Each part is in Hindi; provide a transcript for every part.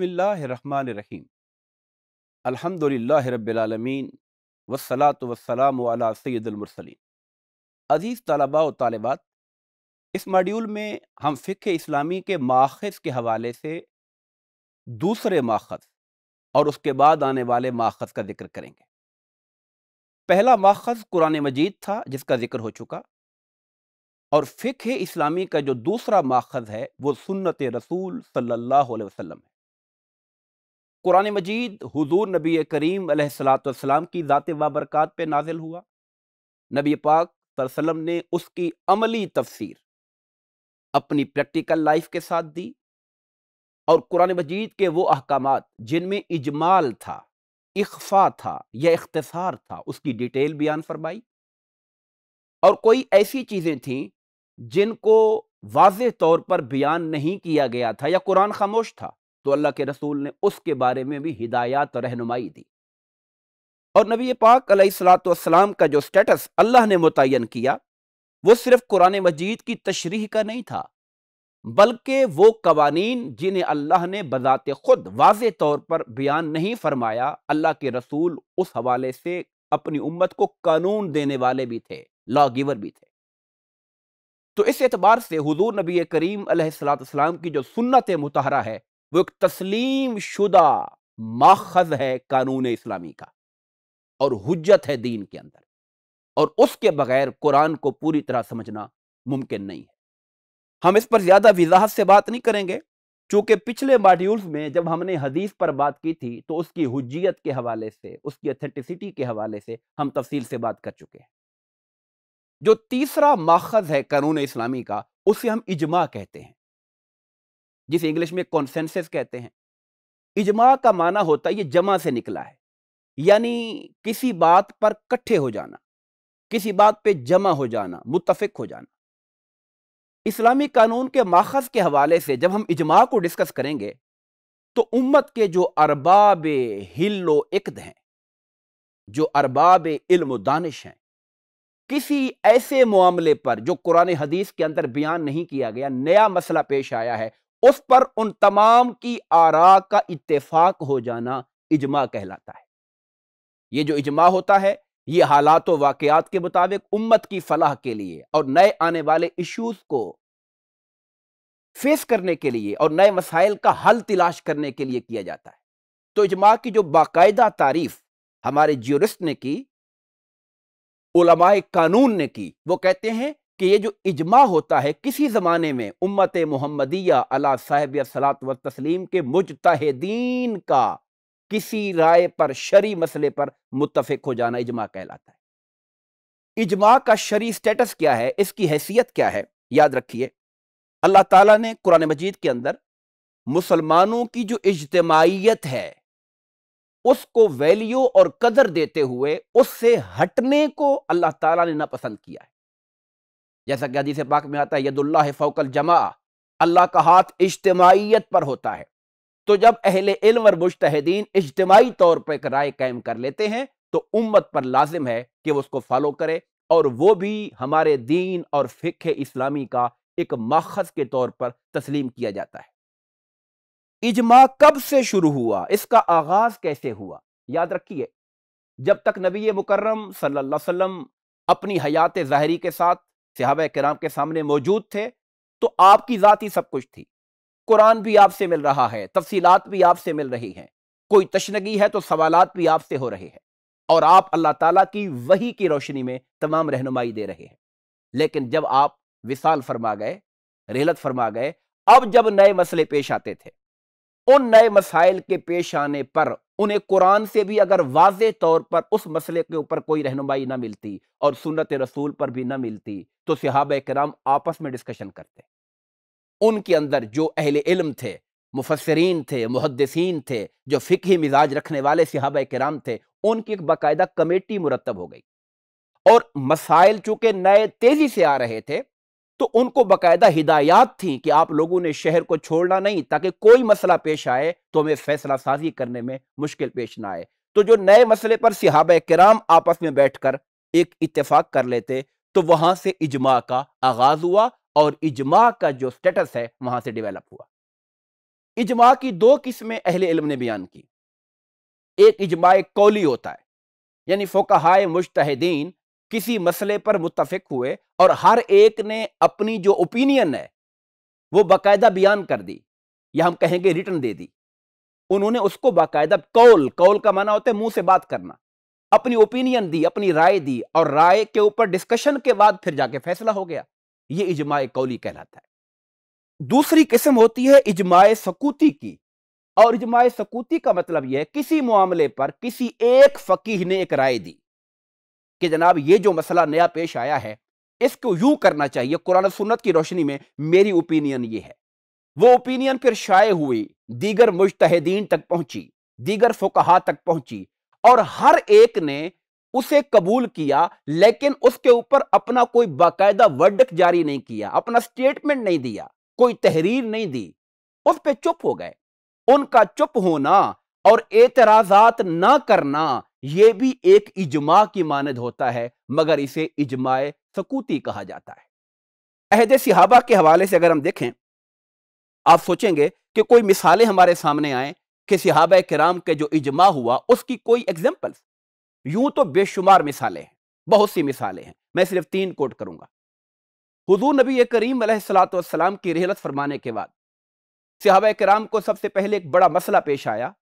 बसमीम अलहमदिल्ला रबालमीन वसलात वसलाम वाला सैदुलमरसलिन अज़ीज़ तलबा व तालबात इस मॉड्यूल में हम फ़िक इस्लामी के माखज़ के हवाले से दूसरे माखज़ और उसके बाद आने वाले माखज़ का जिक्र करेंगे पहला माखज़ कुरान मजीद था जिसका जिक्र हो चुका और फ़िक इस्लामी का जो दूसरा माखज़ है वो सुन्नत रसूल सल्ला अलैहि कुरान मजीद हजूर नबी करीम सलाम की ज़ात वाबरक़ात पर नाजिल हुआ नबी पाक सरसलम ने उसकी अमली तफसीर अपनी प्रैक्टिकल लाइफ के साथ दी और कुरान मजीद के वो अहकाम जिनमें इजमाल था इख्फा था या इख्तसार था उसकी डिटेल बयान फरमाई और कोई ऐसी चीज़ें थीं जिनको वाज तौर पर बयान नहीं किया गया था या कुरान खामोश था तो अल्लाह के रसूल ने उसके बारे में भी हिदायत रहनुमाई दी और नबी पाक सलाम का जो स्टेटस अल्लाह ने मुतन किया वो सिर्फ कुरान मजीद की तशरीह का नहीं था बल्कि वो कवानीन जिन्हें अल्लाह ने बजात खुद वाज तौर पर बयान नहीं फरमाया अल्लाह के रसूल उस हवाले से अपनी उम्मत को कानून देने वाले भी थे लॉ गिवर भी थे तो इस एतबार से हुजूर नबी करीम सलाम की जो सुन्नत मुतहरा है वो एक तस्लीम शुदा माखज है कानून इस्लामी का और हजत है दीन के अंदर और उसके बगैर कुरान को पूरी तरह समझना मुमकिन नहीं है हम इस पर ज़्यादा वजाहत से बात नहीं करेंगे चूंकि पिछले मॉड्यूल्स में जब हमने हदीस पर बात की थी तो उसकी हजियत के हवाले से उसकी अथेंटिसिटी के हवाले से हम तफसील से बात कर चुके हैं जो तीसरा माखज है कानून इस्लामी का उसे हम इजमा कहते हैं जिसे इंग्लिश में कॉन्सेंसस कहते हैं इजमा का माना होता है ये जमा से निकला है यानी किसी बात पर कट्ठे हो जाना किसी बात पे जमा हो जाना मुतफिक हो जाना इस्लामी कानून के माखज के हवाले से जब हम इजमा को डिस्कस करेंगे तो उम्मत के जो अरबाब हिलो इकद हैं जो अरबाब इल्म दानिश हैं किसी ऐसे मामले पर जो कुरान हदीस के अंदर बयान नहीं किया गया नया मसला पेश आया है उस पर उन तमाम की आरा का इतफाक हो जाना इजमा कहलाता है ये जो इजमा होता है ये हालात व वाकयात के मुताबिक उम्मत की फलाह के लिए और नए आने वाले इश्यूज को फेस करने के लिए और नए मसाइल का हल तलाश करने के लिए किया जाता है तो इजमा की जो बाकायदा तारीफ हमारे ज्यूरिस्ट ने की कानून ने की वो कहते हैं कि ये जो इजमा होता है किसी ज़माने में उम्मत मोहम्मदिया अला साहब सलात व तस्लीम के मुजतहदीन का किसी राय पर शरी मसले पर मुतफिक हो जाना इजमा कहलाता है इजमा का शरी स्टेटस क्या है इसकी हैसियत क्या है याद रखिए अल्लाह ताला ने कुरान मजीद के अंदर मुसलमानों की जो इजतमाइत है उसको वैल्यू और कदर देते हुए उससे हटने को अल्लाह ताला ने नापसंद किया है जैसा कि हदीस पाक में आता है यदुल्ला फ़ौकल जमा अल्लाह का हाथ इज्तमाहीत पर होता है तो जब अहल इल्म और मुश्तहदीन इज्तमाही तौर पर एक राय कायम कर लेते हैं तो उम्मत पर लाजिम है कि वो उसको फॉलो करे और वो भी हमारे दीन और फ़िक इस्लामी का एक माखज के तौर पर तस्लीम किया जाता है इजमा कब से शुरू हुआ इसका आगाज़ कैसे हुआ याद रखिए जब तक नबी मुकर्रम सल्लल्लाहु अलैहि वसल्लम अपनी हयात ज़ाहरी के साथ सिहाब कराम के सामने मौजूद थे तो आपकी ज़ात ही सब कुछ थी कुरान भी आपसे मिल रहा है तफसीलात भी आपसे मिल रही हैं कोई तशनगी है तो सवाल भी आपसे हो रहे हैं और आप अल्लाह ताला की वही की रोशनी में तमाम रहनुमाई दे रहे हैं लेकिन जब आप विशाल फरमा गए रेलत फरमा गए अब जब नए मसले पेश आते थे उन नए मसाइल के पेश आने पर उन्हें कुरान से भी अगर वाज तौर पर उस मसले के ऊपर कोई रहनुमाई ना मिलती और सुनत रसूल पर भी ना मिलती तो सिहाब कराम आपस में डिस्कशन करते उनके अंदर जो अहल इल्म थे मुफसरीन थे मुहदसिन थे जो फ़िकी मिजाज रखने वाले सिहाब कराम थे उनकी एक बाकायदा कमेटी मुरतब हो गई और मसाइल चूंकि नए तेज़ी से आ रहे थे तो उनको बाकायदा हिदायत थी कि आप लोगों ने शहर को छोड़ना नहीं ताकि कोई मसला पेश आए तो हमें फैसला साजी करने में मुश्किल पेश ना आए तो जो नए मसले पर सिहाब कराम आपस में बैठकर एक इतफाक कर लेते तो वहां से इजमा का आगाज हुआ और इजमा का जो स्टेटस है वहां से डेवलप हुआ इजमा की दो किस्में अहले इल्म ने बयान की एक इजमा कौली होता है यानी फोकहाय मुश्तहदीन किसी मसले पर मुतफिक हुए और हर एक ने अपनी जो ओपिनियन है वो बाकायदा बयान कर दी या हम कहेंगे रिटर्न दे दी उन्होंने उसको बाकायदा कौल कौल का माना होता है मुंह से बात करना अपनी ओपिनियन दी अपनी राय दी और राय के ऊपर डिस्कशन के बाद फिर जाके फैसला हो गया ये इजमाए कौली कहलाता है दूसरी किस्म होती है इजमाए सकूती की और इजमाए सकूती का मतलब यह है किसी मामले पर किसी एक फकीह ने एक राय दी कि जनाब ये जो मसला नया पेश आया है इसको यूं करना चाहिए कुरान सुन्नत की रोशनी में मेरी ओपिनियन ये है वो ओपिनियन फिर शाये हुई दीगर मुश्तहदीन तक पहुंची दीगर फुकाहा तक पहुंची और हर एक ने उसे कबूल किया लेकिन उसके ऊपर अपना कोई बाकायदा वर्डक जारी नहीं किया अपना स्टेटमेंट नहीं दिया कोई तहरीर नहीं दी उस पर चुप हो गए उनका चुप होना और एतराजात ना करना यह भी एक इजमा की मानद होता है मगर इसे इजमाए सकूती कहा जाता है अहद सिहाबा के हवाले से अगर हम देखें आप सोचेंगे कि कोई मिसालें हमारे सामने आए कि सिहाब कराम के जो इजमा हुआ उसकी कोई एग्जाम्पल्स यूं तो बेशुमार मिसालें हैं बहुत सी मिसालें हैं मैं सिर्फ तीन कोट करूंगा हजू नबी करीम सलाम की रहलत फरमाने के बाद सिहाब कराम को सबसे पहले एक बड़ा मसला पेश आया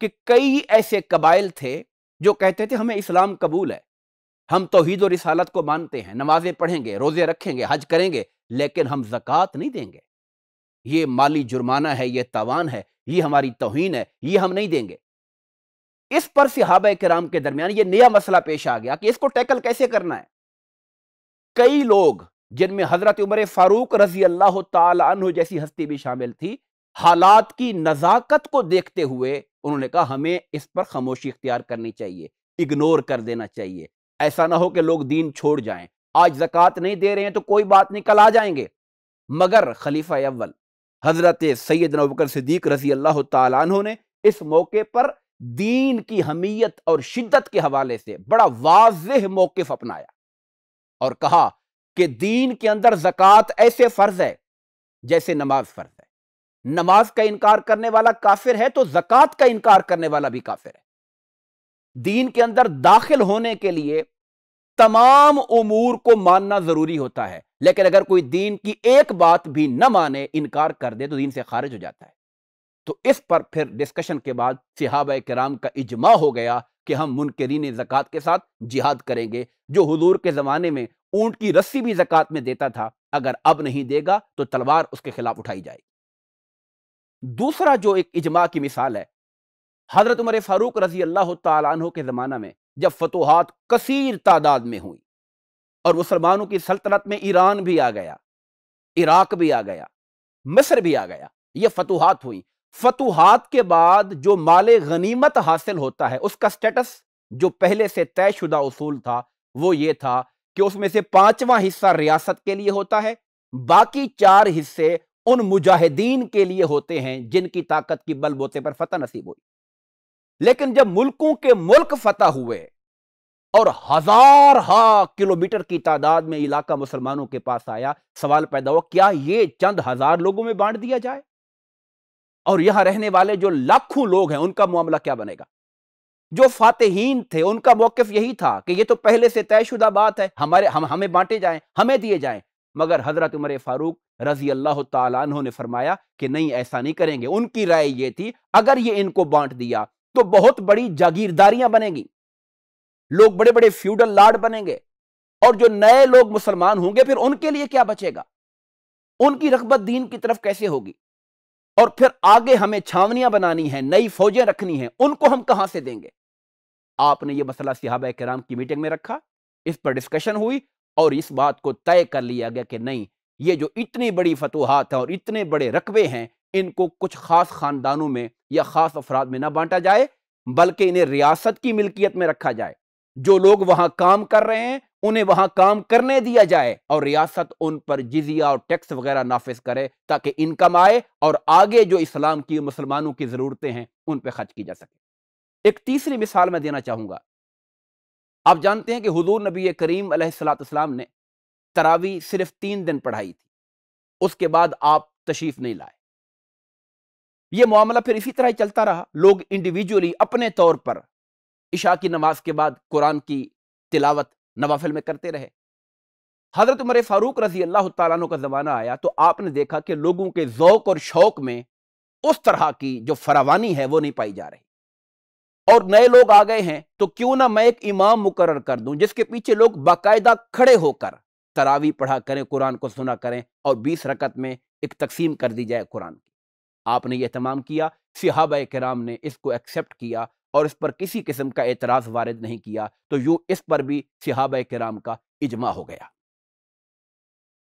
कि कई ऐसे कबाइल थे जो कहते थे हमें इस्लाम कबूल है हम तोहद और रिसालत को मानते हैं नमाजें पढ़ेंगे रोज़े रखेंगे हज करेंगे लेकिन हम जक़ात नहीं देंगे ये माली जुर्माना है ये तवान है ये हमारी तोहन है ये हम नहीं देंगे इस पर सिहाब कराम के दरमियान ये नया मसला पेश आ गया कि इसको टैकल कैसे करना है कई लोग जिनमें हजरत उमर फारूक रजी अल्लाह तु जैसी हस्ती भी शामिल थी हालात की नज़ाकत को देखते हुए उन्होंने कहा हमें इस पर खामोशी इख्तियार करनी चाहिए इग्नोर कर देना चाहिए ऐसा ना हो कि लोग दीन छोड़ जाएं आज जक़ात नहीं दे रहे हैं तो कोई बात नहीं कल आ जाएंगे मगर खलीफा अव्वल हज़रत सैद नबकर सिद्दीक रजी अल्लाह तु ने इस मौके पर दीन की हमीयत और शिद्दत के हवाले से बड़ा वाज मौकफ अपनाया और कहा कि दीन के अंदर जक़ात ऐसे फ़र्ज है जैसे नमाज फ़र्ज है नमाज का इनकार करने वाला काफिर है तो जक़ात का इनकार करने वाला भी काफिर है दीन के अंदर दाखिल होने के लिए तमाम उमूर को मानना ज़रूरी होता है लेकिन अगर कोई दीन की एक बात भी न माने इनकार कर दे तो दीन से खारिज हो जाता है तो इस पर फिर डिस्कशन के बाद सिहाब कराम का इजमा हो गया कि हम मुनकरीन जक़ात के साथ जिहाद करेंगे जो हजूर के ज़माने में ऊंट की रस्सी भी ज़क़़त में देता था अगर अब नहीं देगा तो तलवार उसके खिलाफ उठाई जाएगी दूसरा जो एक इजमा की मिसाल है हज़रत उमर फ़ारूक रजी अल्लाह तु के ज़माना में जब फतोहत कसीर तादाद में हुई और मुसलमानों की सल्तनत में ईरान भी आ गया इराक भी आ गया मिस्र भी आ गया ये फतूहत हुई फतूहत के बाद जो माल गनीमत हासिल होता है उसका स्टेटस जो पहले से तयशुदा उसूल था वो ये था कि उसमें से पांचवा हिस्सा रियासत के लिए होता है बाकी चार हिस्से उन मुजाहिदीन के लिए होते हैं जिनकी ताकत की बलबोते पर फतह नसीब हुई लेकिन जब मुल्कों के मुल्क फतह हुए और हजार हा किलोमीटर की तादाद में इलाका मुसलमानों के पास आया सवाल पैदा हुआ क्या ये चंद हजार लोगों में बांट दिया जाए और यहां रहने वाले जो लाखों लोग हैं उनका मामला क्या बनेगा जो फातेहीन थे उनका मौकफ यही था कि ये तो पहले से तयशुदा बात है हमारे हम हमें बांटे जाएं हमें दिए जाएं मगर हजरत उमर फारूक रजी अल्लाह तहों ने फरमाया कि नहीं ऐसा नहीं करेंगे उनकी राय ये थी अगर ये इनको बांट दिया तो बहुत बड़ी जागीरदारियां बनेंगी लोग बड़े बड़े फ्यूडल लार्ड बनेंगे और जो नए लोग मुसलमान होंगे फिर उनके लिए क्या बचेगा उनकी रगबत दीन की तरफ कैसे होगी और फिर आगे हमें छावनियां बनानी है नई फौजें रखनी हैं उनको हम कहां से देंगे आपने ये मसला सिहाब कराम की मीटिंग में रखा इस पर डिस्कशन हुई और इस बात को तय कर लिया गया कि नहीं ये जो इतनी बड़ी फतूहत है और इतने बड़े रकबे हैं इनको कुछ खास खानदानों में या खास अफराद में ना बांटा जाए बल्कि इन्हें रियासत की मिल्कियत में रखा जाए जो लोग वहां काम कर रहे हैं उन्हें वहां काम करने दिया जाए और रियासत उन पर जिजिया और टैक्स वगैरह नाफिज करे ताकि इनकम आए और आगे जो इस्लाम की मुसलमानों की ज़रूरतें हैं उन पर खर्च की जा सके एक तीसरी मिसाल मैं देना चाहूंगा आप जानते हैं कि हजूर नबी करीम सलाम ने तरावी सिर्फ तीन दिन पढ़ाई थी उसके बाद आप तशरीफ नहीं लाए यह मामला फिर इसी तरह ही चलता रहा लोग इंडिविजुअली अपने तौर पर इशा की नमाज के बाद कुरान की तिलावत नवाफिल में करते रहे हज़रत उमर फ़ारूक रजी अल्लाह तु का ज़माना आया तो आपने देखा कि लोगों के जौक और शौक़ में उस तरह की जो फरावानी है वो नहीं पाई जा रही और नए लोग आ गए हैं तो क्यों ना मैं एक इमाम मुकर कर दूं जिसके पीछे लोग बाकायदा खड़े होकर तरावी पढ़ा करें कुरान को सुना करें और बीस रकत में एक तकसीम कर दी जाए कुरान की आपने यह तमाम किया सिहाब कराम ने इसको एक्सेप्ट किया और इस पर किसी किस्म का एतराज़ वारद नहीं किया तो यूँ इस पर भी सिहाब कराम का इजमा हो गया